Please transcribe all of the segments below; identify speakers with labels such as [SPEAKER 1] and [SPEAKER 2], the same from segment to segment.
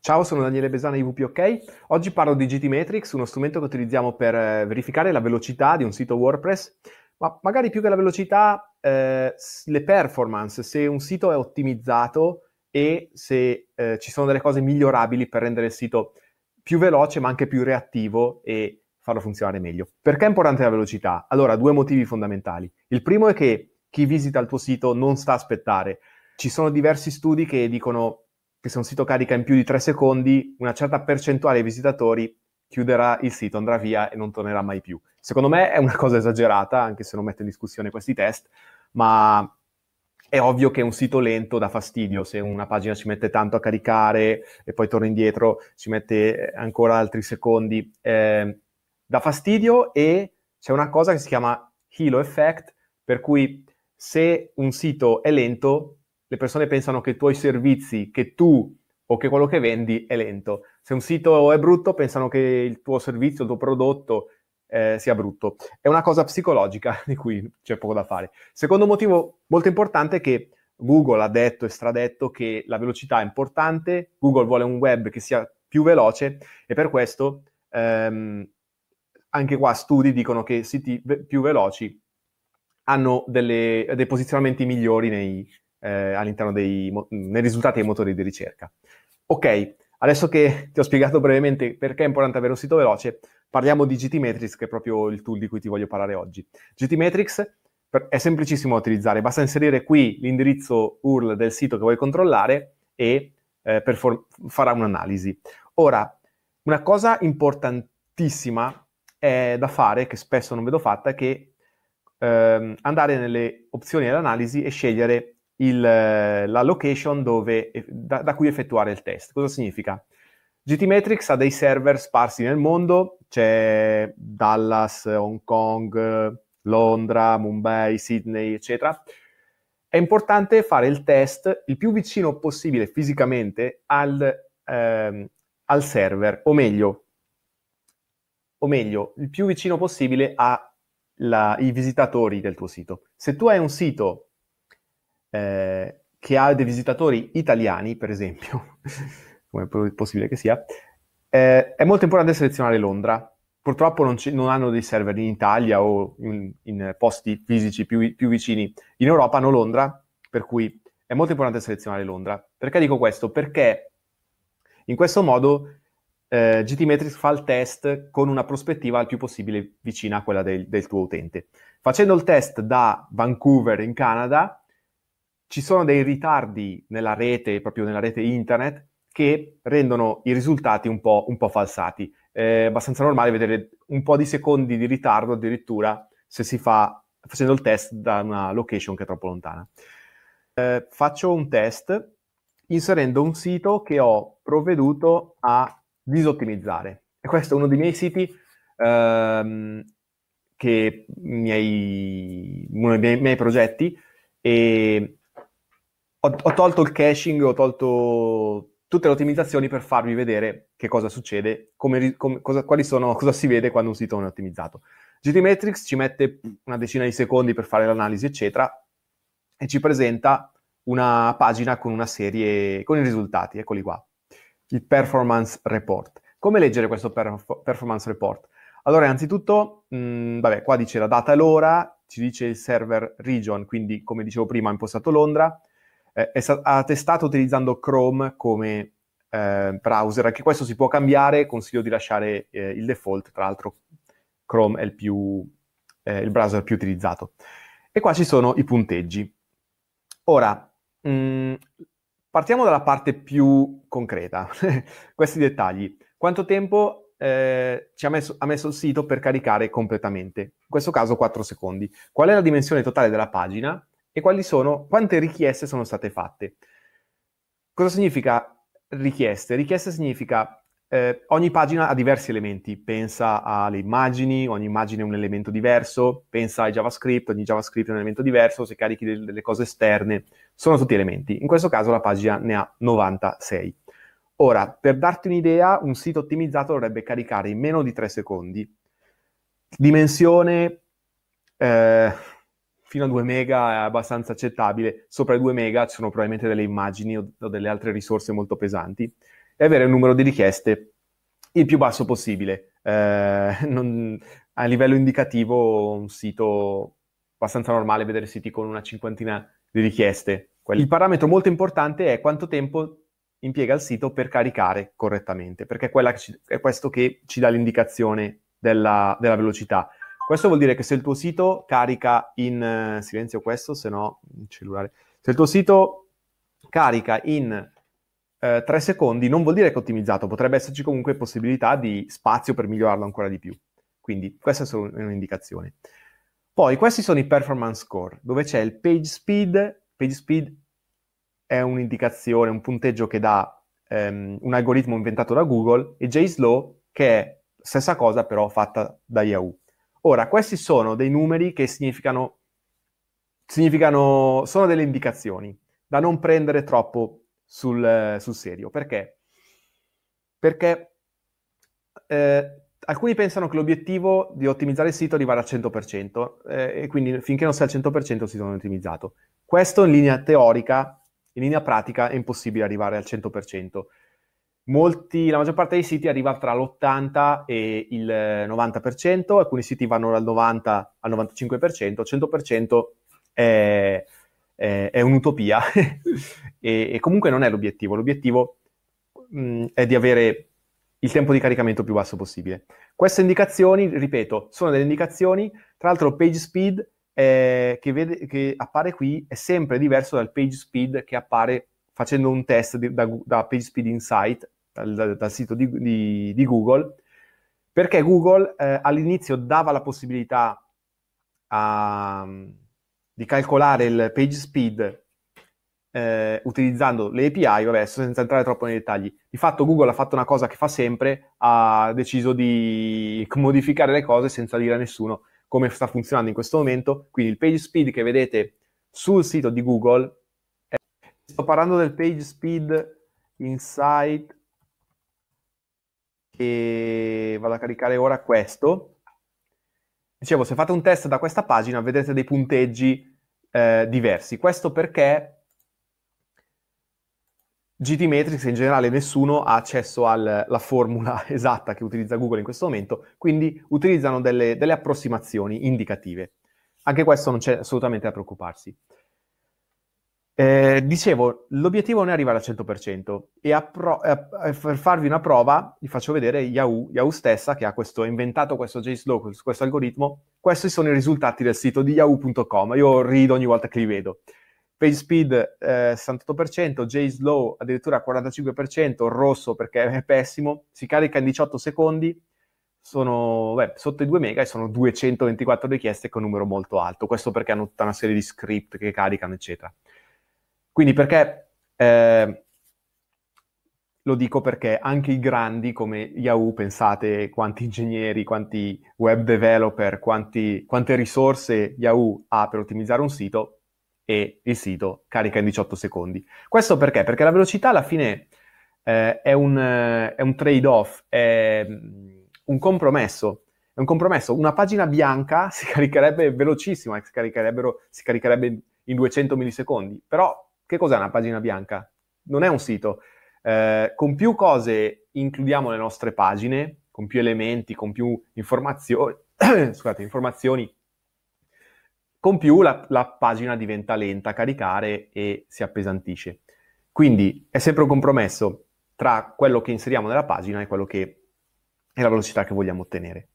[SPEAKER 1] Ciao, sono Daniele Besana di OK. Oggi parlo di GTmetrix, uno strumento che utilizziamo per eh, verificare la velocità di un sito WordPress, ma magari più che la velocità, eh, le performance, se un sito è ottimizzato e se eh, ci sono delle cose migliorabili per rendere il sito più veloce ma anche più reattivo e farlo funzionare meglio. Perché è importante la velocità? Allora, due motivi fondamentali. Il primo è che chi visita il tuo sito non sta a aspettare. Ci sono diversi studi che dicono che se un sito carica in più di 3 secondi, una certa percentuale di visitatori chiuderà il sito, andrà via e non tornerà mai più. Secondo me è una cosa esagerata, anche se non metto in discussione questi test, ma è ovvio che un sito lento dà fastidio, se una pagina ci mette tanto a caricare e poi torna indietro, ci mette eh, ancora altri secondi, eh, dà fastidio e c'è una cosa che si chiama Hilo Effect, per cui se un sito è lento, le persone pensano che i tuoi servizi, che tu o che quello che vendi è lento. Se un sito è brutto, pensano che il tuo servizio, il tuo prodotto eh, sia brutto. È una cosa psicologica di cui c'è poco da fare. Secondo motivo molto importante è che Google ha detto e stradetto che la velocità è importante, Google vuole un web che sia più veloce e per questo ehm, anche qua studi dicono che siti più veloci hanno delle, dei posizionamenti migliori nei, eh, all'interno dei, nei risultati dei motori di ricerca. Ok, adesso che ti ho spiegato brevemente perché è importante avere un sito veloce, parliamo di GTmetrix, che è proprio il tool di cui ti voglio parlare oggi. GTmetrix è semplicissimo da utilizzare, basta inserire qui l'indirizzo URL del sito che vuoi controllare e eh, perform- farà un'analisi. Ora, una cosa importantissima è da fare, che spesso non vedo fatta, è che ehm, andare nelle opzioni dell'analisi e scegliere il, eh, la location dove, da, da, cui effettuare il test. Cosa significa? GTmetrix ha dei server sparsi nel mondo, c'è Dallas, Hong Kong, Londra, Mumbai, Sydney, eccetera. È importante fare il test il più vicino possibile fisicamente al, ehm, al server, o meglio, o meglio, il più vicino possibile ai visitatori del tuo sito. Se tu hai un sito eh, che ha dei visitatori italiani, per esempio, come è possibile che sia, eh, è molto importante selezionare Londra. Purtroppo non, c- non hanno dei server in Italia o in, in posti fisici più, più vicini. In Europa hanno Londra, per cui è molto importante selezionare Londra. Perché dico questo? Perché in questo modo eh, GTmetrix fa il test con una prospettiva il più possibile vicina a quella del, del, tuo utente. Facendo il test da Vancouver in Canada, ci sono dei ritardi nella rete, proprio nella rete internet, che rendono i risultati un po', un po falsati. È abbastanza normale vedere un po' di secondi di ritardo addirittura se si fa facendo il test da una location che è troppo lontana. Eh, faccio un test inserendo un sito che ho provveduto a disottimizzare. E questo è uno dei miei siti ehm, che miei, uno dei miei, miei progetti e ho, ho tolto il caching, ho tolto tutte le ottimizzazioni per farvi vedere che cosa succede, come, come, cosa, sono, cosa, si vede quando un sito non è ottimizzato. GTmetrix ci mette una decina di secondi per fare l'analisi, eccetera, e ci presenta una pagina con una serie, con i risultati, eccoli qua, il performance report. Come leggere questo perf- performance report? Allora, innanzitutto, mh, vabbè, qua dice la data e l'ora, ci dice il server region, quindi come dicevo prima ho impostato Londra, eh, è, ha testato utilizzando Chrome come eh, browser. Anche questo si può cambiare, consiglio di lasciare eh, il default, tra l'altro Chrome è il, più, eh, il browser più utilizzato. E qua ci sono i punteggi. Ora, mh, mm, partiamo dalla parte più concreta, questi dettagli. Quanto tempo eh, ci ha messo, ha messo, il sito per caricare completamente. In questo caso 4 secondi. Qual è la dimensione totale della pagina? e quali sono, quante richieste sono state fatte. Cosa significa richieste? Richieste significa eh, ogni pagina ha diversi elementi, pensa alle immagini, ogni immagine è un elemento diverso, pensa ai JavaScript, ogni JavaScript è un elemento diverso, se carichi del, delle cose esterne, sono tutti elementi. In questo caso la pagina ne ha 96. Ora, per darti un'idea, un sito ottimizzato dovrebbe caricare in meno di 3 secondi. Dimensione, eh, fino a 2 mega è abbastanza accettabile, sopra i 2 mega ci sono probabilmente delle immagini o, o delle altre risorse molto pesanti, e avere un numero di richieste il più basso possibile. Eh, non, a livello indicativo un sito abbastanza normale, vedere siti con una cinquantina di richieste. Il parametro molto importante è quanto tempo impiega il sito per caricare correttamente, perché è, ci, è questo che ci dà l'indicazione della, della velocità. Questo vuol dire che se il tuo sito carica in... Eh, silenzio questo, se no... il mm, cellulare. Se il tuo sito carica in 3 eh, secondi, non vuol dire che è ottimizzato. Potrebbe esserci comunque possibilità di spazio per migliorarlo ancora di più. Quindi questa è solo un'indicazione. Poi questi sono i performance score, dove c'è il page speed. Page speed è un'indicazione, un punteggio che dà um, un algoritmo inventato da Google e JSLow che è stessa cosa però fatta da Yahoo. Ora, questi sono dei numeri che significano, significano sono delle indicazioni da non prendere troppo sul, eh, sul serio. Perché? Perché eh, alcuni pensano che l'obiettivo di ottimizzare il sito arrivare al 100% eh, e quindi finché non sei al 100% si sono ottimizzato. Questo in linea teorica, in linea pratica è impossibile arrivare al 100%. Molti, la maggior parte dei siti arriva tra l'80 e il 90%, alcuni siti vanno dal 90 al 95%, 100% è, è, è un'utopia e, e, comunque non è l'obiettivo. L'obiettivo mh, mm, è di avere il tempo di caricamento più basso possibile. Queste indicazioni, ripeto, sono delle indicazioni, tra l'altro page speed eh, che, vede, che, appare qui è sempre diverso dal page speed che appare facendo un test da, da PageSpeed Insight dal, dal sito di, di, di, Google, perché Google eh, all'inizio dava la possibilità a, mm, di calcolare il page speed eh, utilizzando le API, vabbè, senza entrare troppo nei dettagli. Di fatto Google ha fatto una cosa che fa sempre, ha deciso di modificare le cose senza dire a nessuno come sta funzionando in questo momento. Quindi il page speed che vedete sul sito di Google, è... sto parlando del page speed Insight e vado a caricare ora questo. Dicevo, se fate un test da questa pagina vedrete dei punteggi eh, diversi. Questo perché GTmetrix in generale nessuno ha accesso alla formula esatta che utilizza Google in questo momento, quindi utilizzano delle, delle approssimazioni indicative. Anche questo non c'è assolutamente da preoccuparsi. Eh, dicevo, l'obiettivo non è arrivare al 100% e pro- eh, eh, per farvi una prova vi faccio vedere Yahoo, Yahoo stessa che ha questo, inventato questo JSLow, questo algoritmo, questi sono i risultati del sito di yahoo.com, io rido ogni volta che li vedo. PageSpeed eh, 68%, JSLow addirittura 45%, rosso perché è pessimo, si carica in 18 secondi, sono beh, sotto i 2 mega e sono 224 richieste con un numero molto alto, questo perché hanno tutta una serie di script che caricano eccetera. Quindi perché eh, lo dico perché anche i grandi come Yahoo, pensate quanti ingegneri, quanti web developer, quanti, quante risorse Yahoo ha per ottimizzare un sito e il sito carica in 18 secondi. Questo perché? Perché la velocità alla fine eh, è un, è un trade-off, è mm, un compromesso. È un compromesso. Una pagina bianca si caricherebbe velocissima, eh, si, si caricherebbe in 200 millisecondi, però che cos'è una pagina bianca? Non è un sito. Eh, con più cose includiamo le nostre pagine, con più elementi, con più informazioni, scusate, informazioni, con più la, la pagina diventa lenta a caricare e si appesantisce. Quindi è sempre un compromesso tra quello che inseriamo nella pagina e quello che è la velocità che vogliamo ottenere.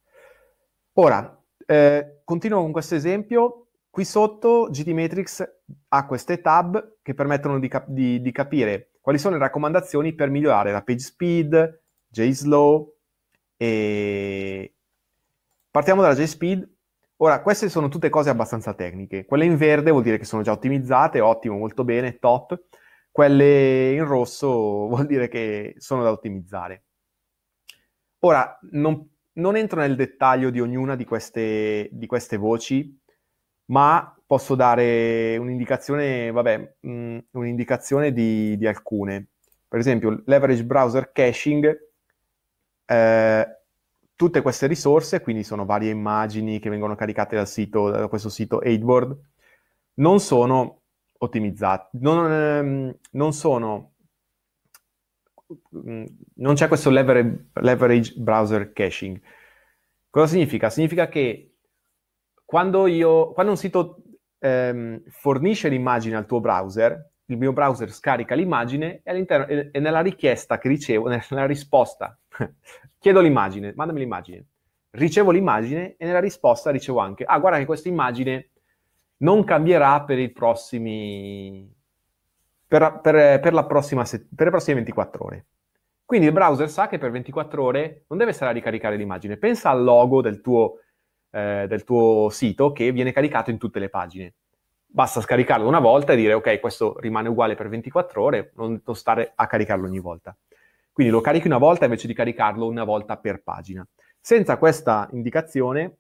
[SPEAKER 1] Ora, eh, continuo con questo esempio Qui sotto GTmetrix ha queste tab che permettono di, cap- di, di capire quali sono le raccomandazioni per migliorare la page speed, JSLow e... Partiamo dalla JSpeed. Ora, queste sono tutte cose abbastanza tecniche. Quelle in verde vuol dire che sono già ottimizzate, ottimo, molto bene, top. Quelle in rosso vuol dire che sono da ottimizzare. Ora, non, non entro nel dettaglio di ognuna di queste, di queste voci, ma posso dare un'indicazione, vabbè, mh, mm, un'indicazione di, di, alcune. Per esempio, leverage browser caching, eh, tutte queste risorse, quindi sono varie immagini che vengono caricate dal sito, da questo sito Aidboard, non sono ottimizzate, non, ehm, non sono mm, non c'è questo leverage browser caching. Cosa significa? Significa che quando, io, quando un sito ehm, fornisce l'immagine al tuo browser, il mio browser scarica l'immagine e, e, e nella richiesta che ricevo, nella risposta, chiedo l'immagine, mandami l'immagine. Ricevo l'immagine e nella risposta ricevo anche, ah guarda che questa immagine non cambierà per i prossimi... Per, per, per, prossima, per, le prossime 24 ore. Quindi il browser sa che per 24 ore non deve stare a ricaricare l'immagine. Pensa al logo del tuo eh, del tuo sito che viene caricato in tutte le pagine. Basta scaricarlo una volta e dire ok, questo rimane uguale per 24 ore, non stare a caricarlo ogni volta. Quindi lo carichi una volta invece di caricarlo una volta per pagina. Senza questa indicazione,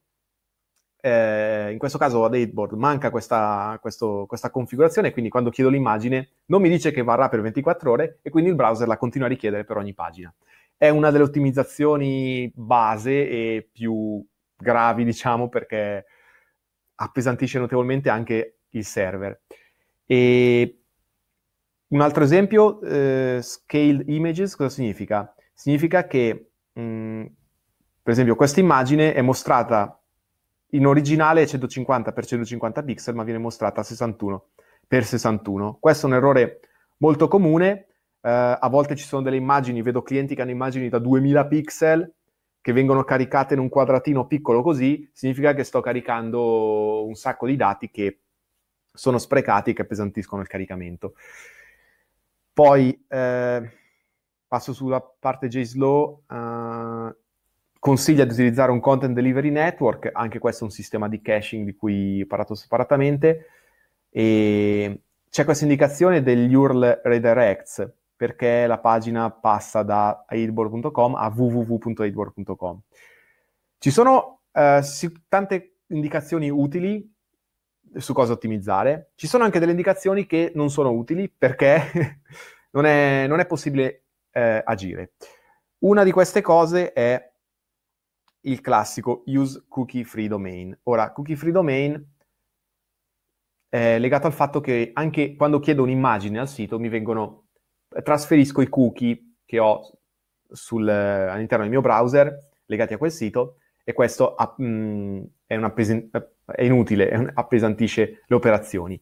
[SPEAKER 1] eh, in questo caso ad 8board manca questa, questo, questa, configurazione, quindi quando chiedo l'immagine non mi dice che varrà per 24 ore e quindi il browser la continua a richiedere per ogni pagina. È una delle ottimizzazioni base e più gravi, diciamo, perché appesantisce notevolmente anche il server. E un altro esempio, eh, scaled images, cosa significa? Significa che, mh, mm, per esempio, questa immagine è mostrata in originale 150 x 150 pixel, ma viene mostrata a 61 x 61. Questo è un errore molto comune. Eh, a volte ci sono delle immagini, vedo clienti che hanno immagini da 2000 pixel che vengono caricate in un quadratino piccolo così, significa che sto caricando un sacco di dati che sono sprecati e che appesantiscono il caricamento. Poi eh, passo sulla parte JSLOW, eh, consiglia di utilizzare un Content Delivery Network, anche questo è un sistema di caching di cui ho parlato separatamente, e c'è questa indicazione degli URL redirects, perché la pagina passa da aidboard.com a www.aidboard.com. Ci sono eh, tante indicazioni utili su cosa ottimizzare, ci sono anche delle indicazioni che non sono utili perché non, è, non, è, possibile eh, agire. Una di queste cose è il classico use cookie free domain. Ora, cookie free domain è legato al fatto che anche quando chiedo un'immagine al sito mi vengono trasferisco i cookie che ho sul, all'interno del mio browser legati a quel sito e questo app, ah, mh, mm, è, presen- è, inutile, è un- appesantisce le operazioni.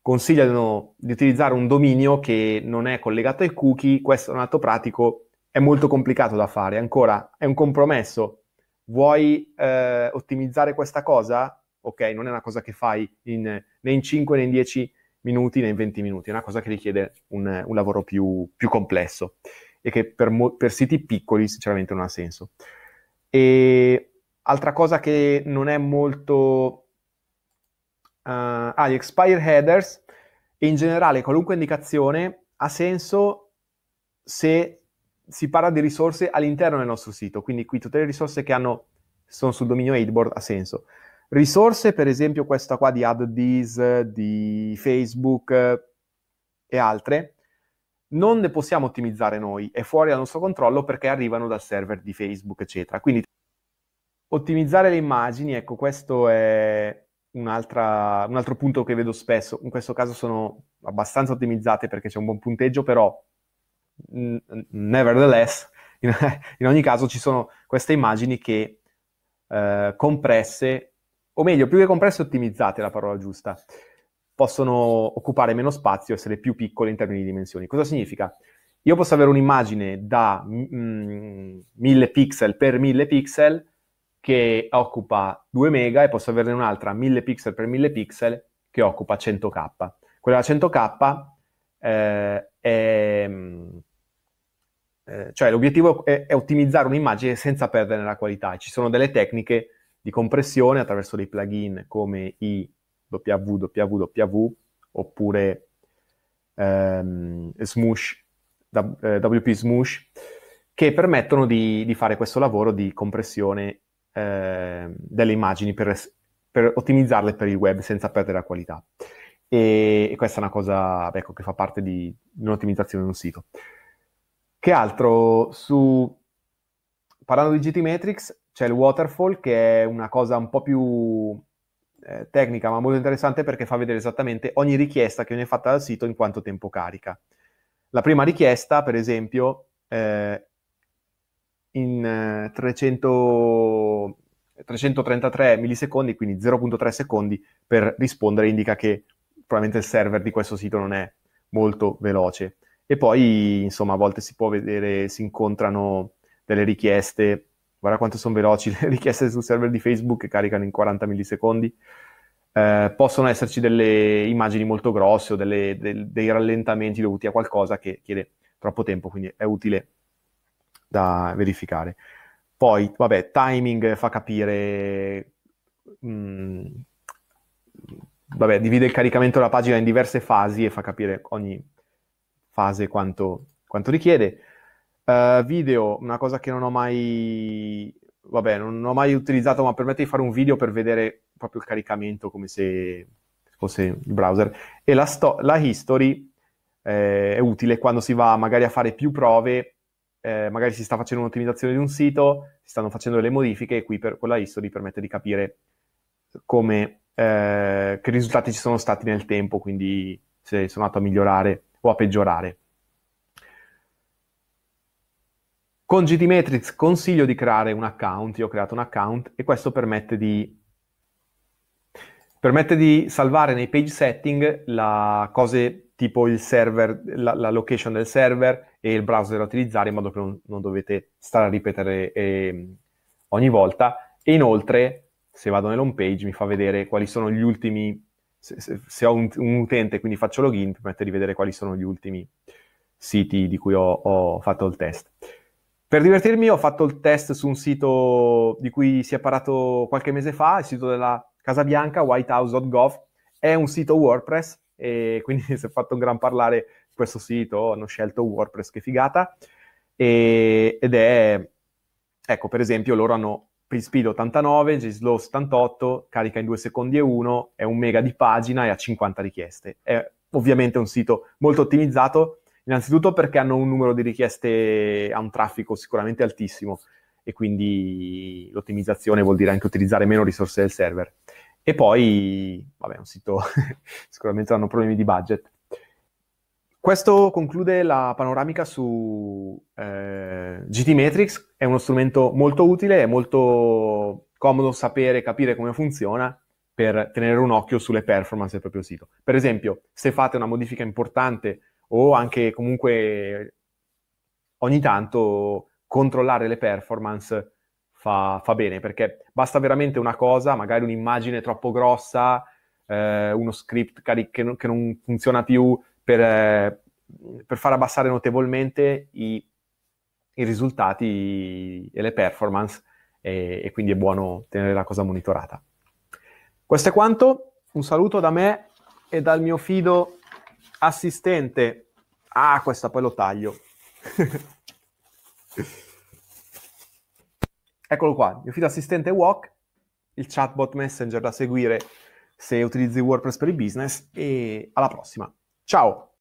[SPEAKER 1] Consigliano di utilizzare un dominio che non è collegato ai cookie, questo è un atto pratico, è molto complicato da fare, ancora è un compromesso. Vuoi eh, ottimizzare questa cosa? Ok, non è una cosa che fai in, né in 5 né in 10 minuti né in 20 minuti, è una cosa che richiede un, un lavoro più, più, complesso e che per, mo- per siti piccoli sinceramente non ha senso. E altra cosa che non è molto... Uh, ah, gli expire headers e in generale qualunque indicazione ha senso se si parla di risorse all'interno del nostro sito, quindi qui tutte le risorse che hanno, sono sul dominio Aidboard ha senso. Risorse, per esempio questa qua di AdDees, di Facebook e altre, non le possiamo ottimizzare noi, è fuori dal nostro controllo perché arrivano dal server di Facebook, eccetera. Quindi ottimizzare le immagini, ecco, questo è un altro punto che vedo spesso. In questo caso sono abbastanza ottimizzate perché c'è un buon punteggio, però nevertheless, in, in ogni caso ci sono queste immagini che eh, compresse o meglio, più che compresse, ottimizzate è la parola giusta, possono occupare meno spazio, essere più piccole in termini di dimensioni. Cosa significa? Io posso avere un'immagine da 1000 mm, pixel per 1000 pixel che occupa 2 mega e posso averne un'altra 1000 pixel per 1000 pixel che occupa 100k. Quella da 100k eh, è, mm, eh, cioè l'obiettivo è, è ottimizzare un'immagine senza perdere la qualità. Ci sono delle tecniche di compressione attraverso dei plugin come i www oppure ehm, Smush, WP eh, Smush, che permettono di, di, fare questo lavoro di compressione eh, delle immagini per, per, ottimizzarle per il web senza perdere la qualità. E, e questa è una cosa ecco, che fa parte di, di un'ottimizzazione di un sito. Che altro? Su, parlando di GT Matrix, c'è il waterfall che è una cosa un po' più eh, tecnica ma molto interessante perché fa vedere esattamente ogni richiesta che viene fatta dal sito in quanto tempo carica. La prima richiesta, per esempio, eh, in 300, eh, 333 millisecondi, quindi 0.3 secondi per rispondere, indica che probabilmente il server di questo sito non è molto veloce. E poi, insomma, a volte si può vedere, si incontrano delle richieste Guarda quanto sono veloci le richieste sul server di Facebook che caricano in 40 millisecondi. Eh, possono esserci delle immagini molto grosse o delle, del, dei rallentamenti dovuti a qualcosa che chiede troppo tempo, quindi è utile da verificare. Poi, vabbè, timing fa capire mh, mm, vabbè, divide il caricamento della pagina in diverse fasi e fa capire ogni fase quanto, quanto richiede. Uh, video, una cosa che non ho mai, vabbè, non ho mai utilizzato, ma permette di fare un video per vedere proprio il caricamento come se fosse il browser. E la, sto- la history eh, è utile quando si va magari a fare più prove, eh, magari si sta facendo un'ottimizzazione di un sito, si stanno facendo delle modifiche e qui per, con la history permette di capire come, eh, che risultati ci sono stati nel tempo, quindi se sono andato a migliorare o a peggiorare. Con GT Matrix consiglio di creare un account, io ho creato un account e questo permette di, permette di salvare nei page setting la, cose tipo il server, la, la, location del server e il browser da utilizzare in modo che non, non dovete stare a ripetere eh, ogni volta e inoltre se vado nell'home page mi fa vedere quali sono gli ultimi se, se, se ho un, un, utente quindi faccio login mi permette di vedere quali sono gli ultimi siti di cui ho, ho fatto il test. Per divertirmi ho fatto il test su un sito di cui si è parlato qualche mese fa, il sito della Casa Bianca, whitehouse.gov, è un sito WordPress e quindi si è fatto un gran parlare questo sito, hanno scelto WordPress, che figata, e, ed è, ecco per esempio loro hanno Prispeed 89, Gslow 78, carica in 2 secondi e 1, è un mega di pagina e ha 50 richieste. È ovviamente un sito molto ottimizzato, Innanzitutto perché hanno un numero di richieste a un traffico sicuramente altissimo e quindi l'ottimizzazione vuol dire anche utilizzare meno risorse del server. E poi, vabbè, un sito sicuramente hanno problemi di budget. Questo conclude la panoramica su eh, GT Matrix, è uno strumento molto utile, è molto comodo sapere, capire come funziona per tenere un occhio sulle performance del proprio sito. Per esempio, se fate una modifica importante o anche comunque ogni tanto controllare le performance fa, fa bene, perché basta veramente una cosa, magari un'immagine troppo grossa, eh, uno script cari- che, non, che, non, funziona più per, eh, per far abbassare notevolmente i, i risultati e le performance e, e quindi è buono tenere la cosa monitorata. Questo è quanto, un saluto da me e dal mio fido assistente. Ah, questa poi lo taglio. Eccolo qua, mio feed assistente Walk, il chatbot messenger da seguire se utilizzi WordPress per il business e alla prossima. Ciao!